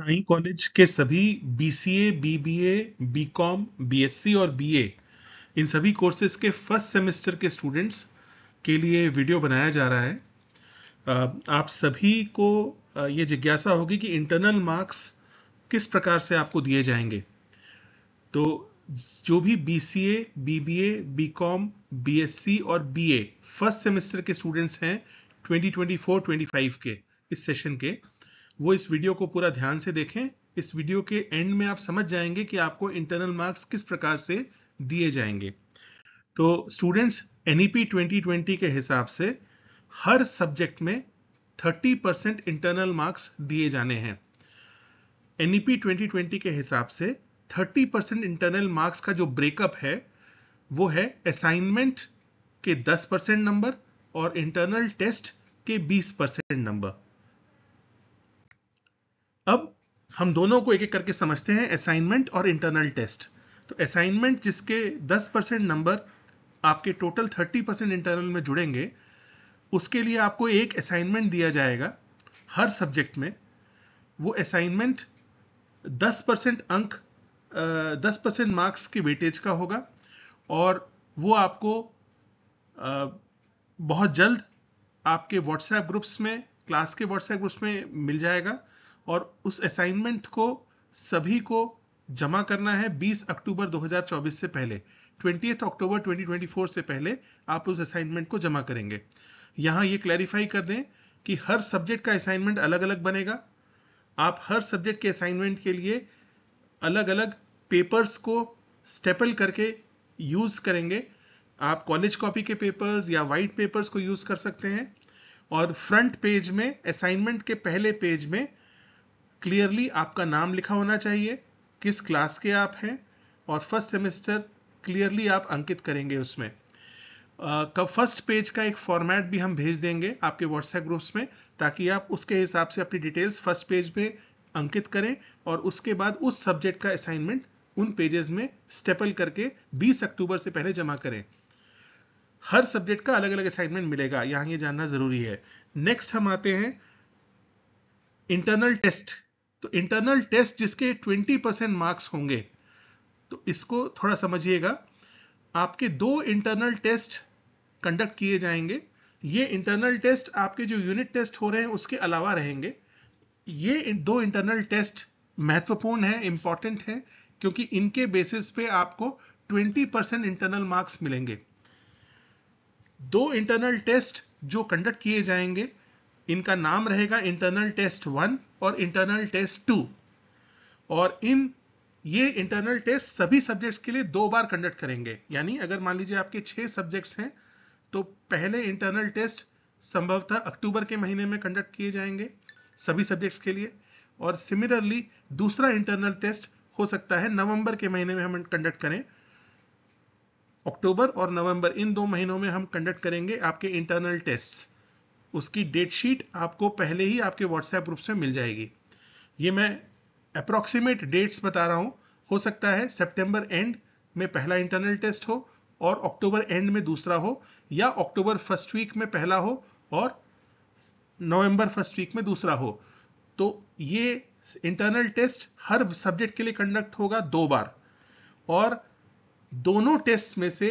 Sai college के सभी BCA BBA BCom BSc और बीए इन सभी कोर्सेज के फर्स्ट सेमेस्टर के स्टूडेंट्स के लिए वीडियो बनाया जा रहा है आप सभी को ये जिज्ञासा होगी कि इंटरनल मार्क्स किस प्रकार से आपको दिए जाएंगे तो जो भी बीसीए बीबीए बीकॉम बीएससी और बीए फर्स्ट सेमेस्टर के स्टूडेंट्स हैं 2024-25 के इस सेशन के वो इस वीडियो को पूरा ध्यान से देखें इस वीडियो के एंड में आप समझ जाएंगे कि आपको इंटरनल मार्क्स किस प्रकार से दिए जाएंगे तो स्टूडेंट्स एनईपी 2020 के हिसाब से हर सब्जेक्ट में 30 परसेंट इंटरनल मार्क्स दिए जाने हैं एनईपी 2020 e के हिसाब से 30 परसेंट इंटरनल मार्क्स का जो ब्रेकअप है वो है असाइनमेंट के 10 परसेंट नंबर और इंटरनल टेस्ट के 20 परसेंट नंबर अब हम दोनों को एक एक करके समझते हैं असाइनमेंट और इंटरनल टेस्ट तो असाइनमेंट जिसके 10 परसेंट नंबर आपके टोटल 30 परसेंट इंटरनल में जुड़ेंगे उसके लिए आपको एक असाइनमेंट दिया जाएगा हर सब्जेक्ट में वो असाइनमेंट 10 परसेंट अंक दस परसेंट मार्क्स के वेटेज का होगा और वो आपको बहुत जल्द आपके व्हाट्सएप ग्रुप्स में क्लास के व्हाट्सएप ग्रुप्स में मिल जाएगा और उस असाइनमेंट को सभी को जमा करना है 20 अक्टूबर 2024 से पहले 20 अक्टूबर 2024 से पहले आप उस असाइनमेंट को जमा करेंगे यहां ये क्लैरिफाई कर दें कि हर सब्जेक्ट का असाइनमेंट अलग अलग बनेगा आप हर सब्जेक्ट के असाइनमेंट के लिए अलग अलग पेपर्स को स्टेपल करके यूज करेंगे आप कॉलेज कॉपी के पेपर्स या वाइट पेपर्स को यूज कर सकते हैं और फ्रंट पेज में असाइनमेंट के पहले पेज में क्लियरली आपका नाम लिखा होना चाहिए किस क्लास के आप हैं और फर्स्ट सेमेस्टर क्लियरली आप अंकित करेंगे उसमें कब फर्स्ट पेज का एक फॉर्मेट भी हम भेज देंगे आपके व्हाट्सएप ग्रुप्स में ताकि आप उसके हिसाब से अपनी डिटेल्स फर्स्ट पेज में अंकित करें और उसके बाद उस सब्जेक्ट का असाइनमेंट उन पेजेस में स्टेपल करके 20 अक्टूबर से पहले जमा करें हर सब्जेक्ट का अलग अलग असाइनमेंट मिलेगा यहां ये जानना जरूरी है नेक्स्ट हम आते हैं इंटरनल टेस्ट तो इंटरनल टेस्ट जिसके 20 परसेंट मार्क्स होंगे तो इसको थोड़ा समझिएगा आपके दो इंटरनल टेस्ट कंडक्ट किए जाएंगे ये इंटरनल टेस्ट आपके जो यूनिट टेस्ट हो रहे हैं उसके अलावा रहेंगे ये दो इंटरनल टेस्ट महत्वपूर्ण है इंपॉर्टेंट है क्योंकि इनके बेसिस पे आपको 20 परसेंट इंटरनल मार्क्स मिलेंगे दो इंटरनल टेस्ट जो कंडक्ट किए जाएंगे इनका नाम रहेगा इंटरनल टेस्ट वन और इंटरनल टेस्ट टू और इन ये इंटरनल टेस्ट सभी सब्जेक्ट्स के लिए दो बार कंडक्ट करेंगे यानी अगर मान लीजिए आपके छह सब्जेक्ट्स हैं तो पहले इंटरनल टेस्ट संभवतः अक्टूबर के महीने में कंडक्ट किए जाएंगे सभी सब्जेक्ट्स के लिए और सिमिलरली दूसरा इंटरनल टेस्ट हो सकता है नवंबर के महीने में हम कंडक्ट करें अक्टूबर और नवंबर इन दो महीनों में हम कंडक्ट करेंगे आपके इंटरनल टेस्ट उसकी डेट शीट आपको पहले ही आपके व्हाट्सएप ग्रुप से मिल जाएगी ये मैं अप्रोक्सीमेट डेट्स बता रहा हूँ हो सकता है सेप्टेंबर एंड में पहला इंटरनल टेस्ट हो और अक्टूबर एंड में दूसरा हो या अक्टूबर फर्स्ट वीक में पहला हो और नवंबर फर्स्ट वीक में दूसरा हो तो ये इंटरनल टेस्ट हर सब्जेक्ट के लिए कंडक्ट होगा दो बार और दोनों टेस्ट में से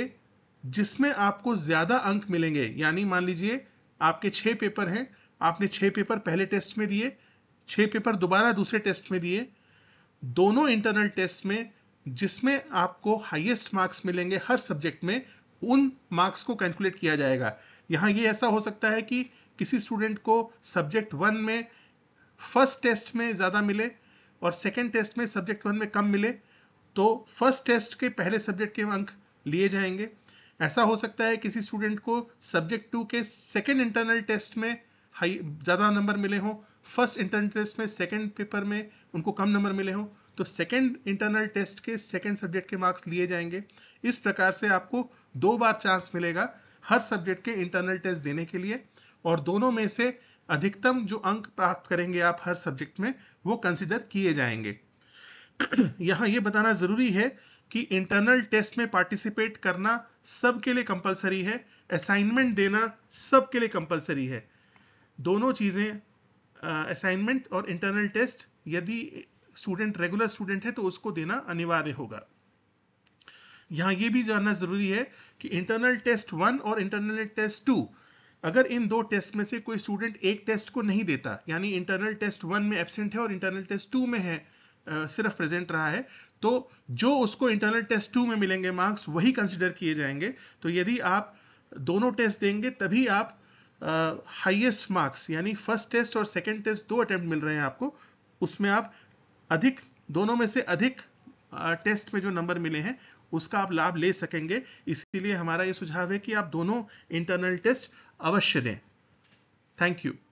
जिसमें आपको ज्यादा अंक मिलेंगे यानी मान लीजिए आपके छह पेपर हैं आपने छह पेपर पहले टेस्ट में दिए छह पेपर दोबारा दूसरे टेस्ट में दिए दोनों इंटरनल टेस्ट में जिसमें आपको हाईएस्ट मार्क्स मिलेंगे हर सब्जेक्ट में उन मार्क्स को कैलकुलेट किया जाएगा यहां ये ऐसा हो सकता है कि किसी स्टूडेंट को सब्जेक्ट वन में फर्स्ट टेस्ट में ज़्यादा मिले और सेकेंड टेस्ट में सब्जेक्ट वन में कम मिले तो फर्स्ट टेस्ट के पहले सब्जेक्ट के अंक लिए जाएंगे ऐसा हो सकता है किसी स्टूडेंट को सब्जेक्ट टू के सेकेंड इंटरनल टेस्ट में हाई ज़्यादा नंबर मिले हों फर्स्ट इंटरनल टेस्ट में सेकेंड पेपर में उनको कम नंबर मिले हों तो सेकेंड इंटरनल टेस्ट के सेकेंड सब्जेक्ट के मार्क्स लिए जाएंगे इस प्रकार से आपको दो बार चांस मिलेगा हर सब्जेक्ट के इंटरनल टेस्ट देने के लिए और दोनों में से अधिकतम जो अंक प्राप्त करेंगे आप हर सब्जेक्ट में वो कंसिडर किए जाएंगे यहाँ ये बताना ज़रूरी है कि इंटरनल टेस्ट में पार्टिसिपेट करना सबके लिए कंपलसरी है असाइनमेंट देना सबके लिए कंपलसरी है दोनों चीज़ें असाइनमेंट और इंटरनल टेस्ट यदि स्टूडेंट रेगुलर स्टूडेंट है तो उसको देना अनिवार्य होगा यहां यह भी जानना ज़रूरी है कि इंटरनल टेस्ट वन और इंटरनल टेस्ट टू अगर इन दो टेस्ट में से कोई स्टूडेंट एक टेस्ट को नहीं देता यानी इंटरनल टेस्ट वन में एबसेंट है और इंटरनल टेस्ट टू में है सिर्फ प्रेजेंट रहा है तो जो उसको इंटरनल टेस्ट टू में मिलेंगे मार्क्स वही कंसिडर किए जाएंगे तो यदि आप दोनों टेस्ट देंगे तभी आप हाइएस्ट मार्क्स यानी फर्स्ट टेस्ट और सेकेंड टेस्ट दो अटेम्प्ट मिल रहे हैं आपको उसमें आप अधिक दोनों में से अधिक टेस्ट में जो नंबर मिले हैं उसका आप लाभ ले सकेंगे इसीलिए हमारा ये सुझाव है कि आप दोनों इंटरनल टेस्ट अवश्य दें थैंक यू